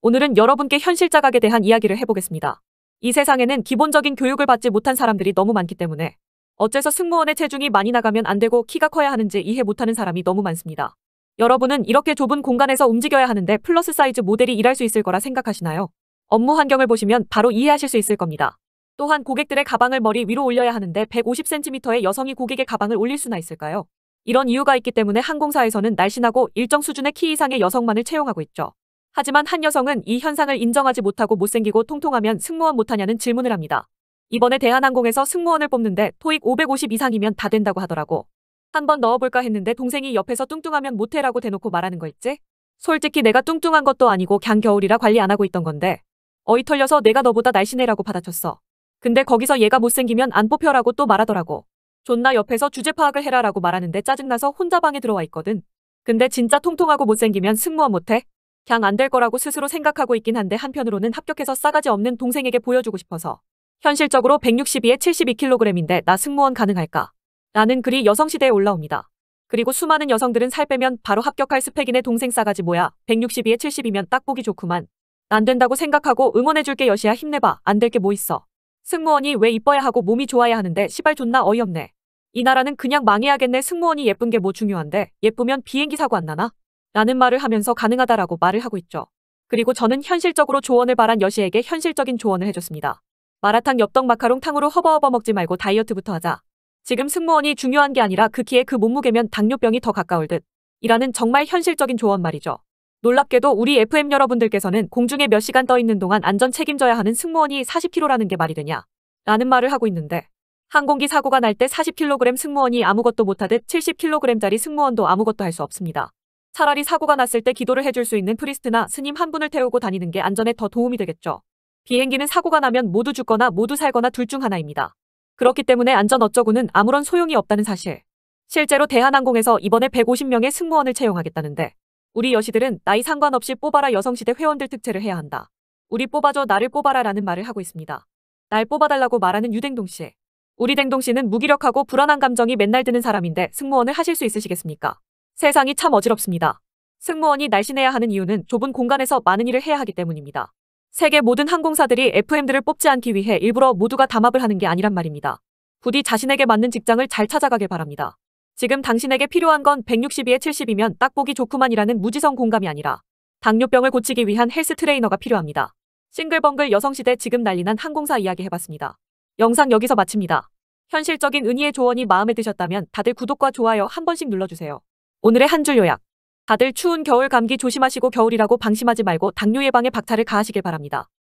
오늘은 여러분께 현실 자각에 대한 이야기를 해보겠습니다. 이 세상에는 기본적인 교육을 받지 못한 사람들이 너무 많기 때문에 어째서 승무원의 체중이 많이 나가면 안 되고 키가 커야 하는지 이해 못하는 사람이 너무 많습니다. 여러분은 이렇게 좁은 공간에서 움직여야 하는데 플러스 사이즈 모델이 일할 수 있을 거라 생각하시나요? 업무 환경을 보시면 바로 이해하실 수 있을 겁니다. 또한 고객들의 가방을 머리 위로 올려야 하는데 150cm의 여성이 고객의 가방을 올릴 수나 있을까요? 이런 이유가 있기 때문에 항공사에서는 날씬하고 일정 수준의 키 이상의 여성만을 채용하고 있죠. 하지만 한 여성은 이 현상을 인정하지 못하고 못생기고 통통하면 승무원 못하냐는 질문을 합니다. 이번에 대한항공에서 승무원을 뽑는데 토익 550 이상이면 다 된다고 하더라고. 한번 넣어볼까 했는데 동생이 옆에서 뚱뚱하면 못해라고 대놓고 말하는 거 있지? 솔직히 내가 뚱뚱한 것도 아니고 갱 겨울이라 관리 안 하고 있던 건데 어이 털려서 내가 너보다 날씬해라고 받아쳤어. 근데 거기서 얘가 못생기면 안 뽑혀라고 또 말하더라고. 존나 옆에서 주제 파악을 해라라고 말하는데 짜증나서 혼자 방에 들어와 있거든. 근데 진짜 통통하고 못생기면 승무원 못해? 그냥 안될 거라고 스스로 생각하고 있긴 한데 한편으로는 합격해서 싸가지 없는 동생에게 보여주고 싶어서 현실적으로 162에 72kg인데 나 승무원 가능할까? 라는 글이 여성시대에 올라옵니다. 그리고 수많은 여성들은 살 빼면 바로 합격할 스펙이네 동생 싸가지 뭐야 162에 70이면 딱 보기 좋구만. 안 된다고 생각하고 응원해줄게 여시야 힘내봐 안 될 게 뭐 있어. 승무원이 왜 이뻐야 하고 몸이 좋아야 하는데 시발 존나 어이없네. 이 나라는 그냥 망해야겠네 승무원이 예쁜 게 뭐 중요한데 예쁘면 비행기 사고 안 나나? 라는 말을 하면서 가능하다라고 말을 하고 있죠. 그리고 저는 현실적으로 조언을 바란 여시에게 현실적인 조언을 해줬습니다. 마라탕 엽떡 마카롱 탕으로 허버허버 먹지 말고 다이어트부터 하자. 지금 승무원이 중요한 게 아니라 그 키에 그 몸무게면 당뇨병이 더 가까울 듯. 이라는 정말 현실적인 조언 말이죠. 놀랍게도 우리 FM 여러분들께서는 공중에 몇 시간 떠 있는 동안 안전 책임져야 하는 승무원이 40kg라는 게 말이 되냐. 라는 말을 하고 있는데 항공기 사고가 날 때 40kg 승무원이 아무것도 못하듯 70kg짜리 승무원도 아무것도 할 수 없습니다. 차라리 사고가 났을 때 기도를 해줄 수 있는 프리스트나 스님 한 분을 태우고 다니는 게 안전에 더 도움이 되겠죠. 비행기는 사고가 나면 모두 죽거나 모두 살거나 둘 중 하나입니다. 그렇기 때문에 안전 어쩌고는 아무런 소용이 없다는 사실. 실제로 대한항공에서 이번에 150명의 승무원을 채용하겠다는데 우리 여시들은 나이 상관없이 뽑아라 여성시대 회원들 특채를 해야 한다. 우리 뽑아줘 나를 뽑아라 라는 말을 하고 있습니다. 날 뽑아달라고 말하는 유댕동 씨. 우리 댕동 씨는 무기력하고 불안한 감정이 맨날 드는 사람인데 승무원을 하실 수 있으시겠습니까? 세상이 참 어지럽습니다. 승무원이 날씬해야 하는 이유는 좁은 공간에서 많은 일을 해야 하기 때문입니다. 세계 모든 항공사들이 FM들을 뽑지 않기 위해 일부러 모두가 담합을 하는 게 아니란 말입니다. 부디 자신에게 맞는 직장을 잘 찾아가길 바랍니다. 지금 당신에게 필요한 건 162에 70이면 딱 보기 좋구만이라는 무지성 공감이 아니라 당뇨병을 고치기 위한 헬스 트레이너가 필요합니다. 싱글벙글 여성시대 지금 난리난 항공사 이야기 해봤습니다. 영상 여기서 마칩니다. 현실적인 은희의 조언이 마음에 드셨다면 다들 구독과 좋아요 한 번씩 눌러주세요. 오늘의 한 줄 요약. 다들 추운 겨울 감기 조심하시고 겨울이라고 방심하지 말고 당뇨 예방에 박차를 가하시길 바랍니다.